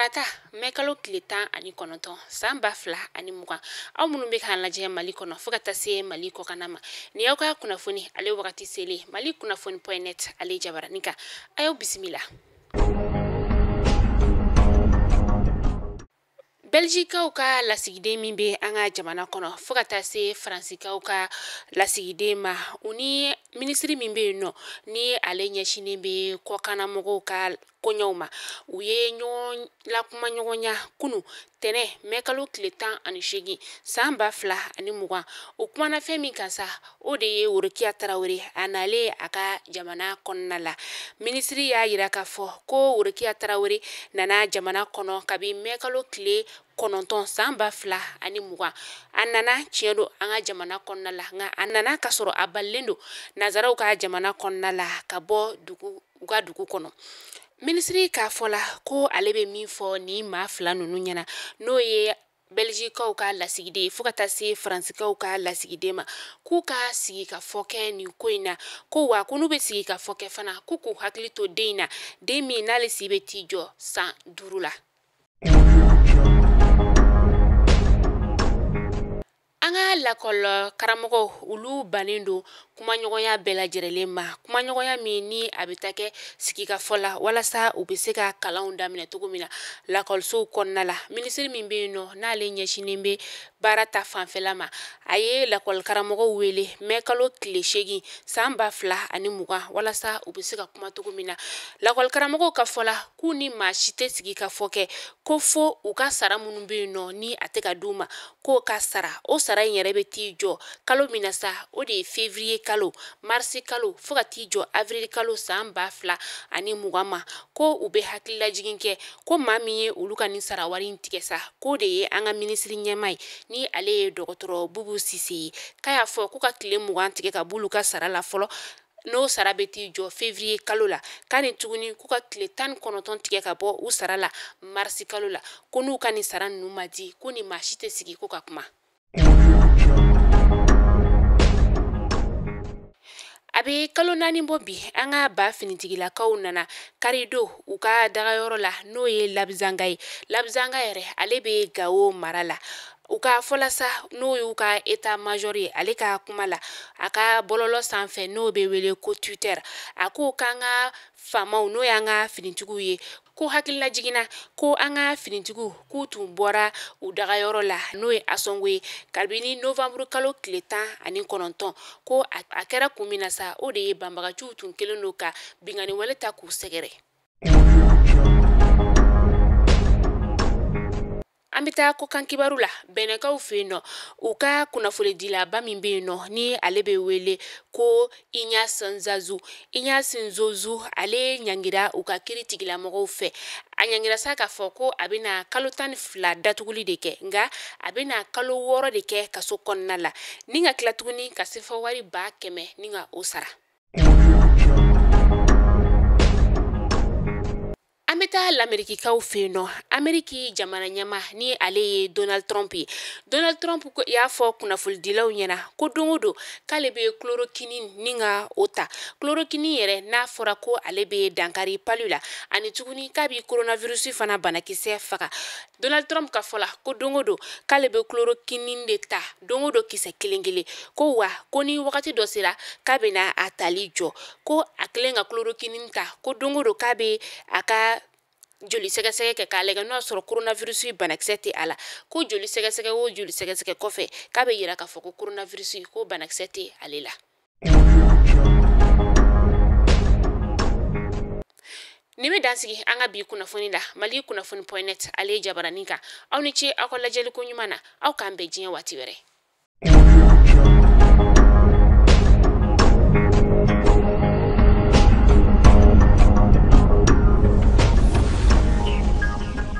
tarata mɛ kalo tile tan ani kɔnɔntɔn san b'a fila ani mugan aw minnu be k'an lajɛ mali kɔnɔ fɔɔ ka se mali kɔkana ma ni aw ka kunnafoni ale wagati sele mali kunnafoni poinet ale jabarani kan a y'aw bisimila bɛlgikaw ka lasigiden min be an ka jamana kɔnɔ fɔɔ ka taa se faransikaw ka lasigiden ma u ni minisiri min bɛ yen nɔ ni ale ɲɛsinen bɛ kɔkana mɔgɔw ka koɲɛw ma u ye ɲɔgɔn lakuma ɲɔgɔnya kunu tɛnɛ mɛ kalo tile tan ani seegin san ba fila ani mugan o kumana fɛn min kan sa o de ye worokiya tarawele a nalen a ka jamana kɔnɔna la minisiri y'a yira k'a fɔ ko worokiya tarawele nana jamana kɔnɔ kabi mɛ kalo tile kɔnɔntɔn san ba fila ani mugan a nana tiɲɛ don an ka jamana kɔnɔna la nka a nana ka sɔrɔ a balilen don nazaraw ka jamana kɔnɔna la ka bɔ dugu u ka dugu kɔnɔ minisiri k'a fɔ ko ale bɛ min fɔ ni maa fila ninnu ɲɛna n'o ye bɛlgikaw ka lasigiden fɔɔ ka taa se faransikaw ka lasigiden ma k'u ka sigi ka fɔ kɛ nin ko na ko wa ko n'u be sigi ka fɔ fana ko k'u hakili to den in na den min n'ale si be t'i san duru la La karamɔgɔ olu bannen don kumaɲɔgɔnya bɛɛ ma kumaɲɔgɔnya min ni a bɛ ta kɛ sigikafɔ la walasa u bɛ se ka kalanw daminɛ cogo min na lakɔlisow kɔnɔna la minisiri min bɛ yen nɔ n'ale ɲɛsinen bɛ baara ta fanfɛla ma a ye lakɔlikaramɔgɔw wele mɛ kalo tile seegin san ba fila ani mugan walasa u bɛ se ka kuma cogo min na lakɔlikaramɔgɔw ka fɔla k'u ni maa si tɛ sigi ka fɔ kɛ ko fo u ka sara minnu bɛ yen nɔ ni a tɛ ka di u ma k'o ka sara o sara in yɛrɛ bɛ t'i jɔ kalo min na sa o de ye fevriye kalo marisi kalo fo ka t'i jɔ avirili kalo san ba fila ani muga ma ko u be hakililajigin kɛ ko ma min ye olu ka nin sara wari tigɛ sa k'o de ye an ka minisiri ɲɛma ye ni ale ye dɔgɔtɔrɔ bubu sise ye k'a y'a fɔ k'u ka tile mugan tigɛ ka b'olu ka sara la fɔlɔ n'o sara be t'i jɔ fevriye kalo la ka nin tuguni k'u ka tile tan ni tigɛ ka bɔ u sara la marisi kalo la ko n'u ka nin sara ninnu ma di ko ni maa si tɛ sigi ko ka kuma a be kalo naani bɔ bi an ka ba finitigilakaw nana karido u ka dagayɔrɔ la n'o ye labizanga ye labizanga yɛrɛ ale be gawo mara la u ka fɔlasa n'o y'u ka eta majɔr ye ale ka kuma la a ka bɔlɔlɔ sanfɛ n'o be wele ko tutɛr a ko k'an ka faamaw n'o y'an ka finitigiw ye ko hakilila jigina ko an ka finitigiw k'u tun bɔra u dagayɔrɔ la n'o ye asɔngo ye kabini novanburu kalo tile tan ani kɔnɔntɔn ko a kɛra kun min na sa o de ye banbagaciw tun kelen don ka wale ta k'u sɛgɛrɛ an bɛ taa kɔkan kibaru la bɛnɛkaw fɛ yen nɔ u ka kunnafonidilaba min bɛ yen nɔ ni ale bɛ wele ko iɲa sanzazu iɲa sinzozu ale ɲangira u ka kiri tigilamɔgɔw fɛ a ɲangira sa k'a fɔ ko a bɛna kalo tan ni fila datuguli de kɛ nka a bɛna kalo wɔɔrɔ de kɛ kaso kɔnɔna la ni ka tila tuguni ka se fɔ wari ba kɛmɛ ni ka o sara taa lamerikikaw fɛ nɔ ameriki jamana ɲɛma ni ale ye donald trump ye donald trump y'a fɔ kunnafonidilaw ɲɛna ko don o don k'ale bɛ klorokini ni ka o ta klorokini yɛrɛ n'a fɔra ko ale bɛ dankari palu la ani tuguni k'a bi koronavirusi fana banakisɛ faga donald trump ka fɔla ko don o don k'ale bɛ klorokini de ta don o don kisɛ kelen kelen ko wa ko ni wagati dɔ sera k'a bɛ na a tali jɔ ko a kelen ka klorokini ta ko don o don k'a bɛ a ka joli sɛgɛsɛgɛ kɛ k'a lagɛ n'o y'a sɔrɔ koronavirisi banakisɛ tɛ a la ko joli sɛgɛsɛgɛ o joli sɛgɛsɛgɛ kɔfɛ k'a bɛ yira k'a fɔ ko koronavirisi ko banakisɛ tɛ ale la ni bɛ dansigi an ka bi kunnafoni la mali kunnafoni point ale ye jabaranin kan aw ni ce aw ka lajɛliko ɲuman na aw k'an bɛ jiɲɛ waati wɛrɛ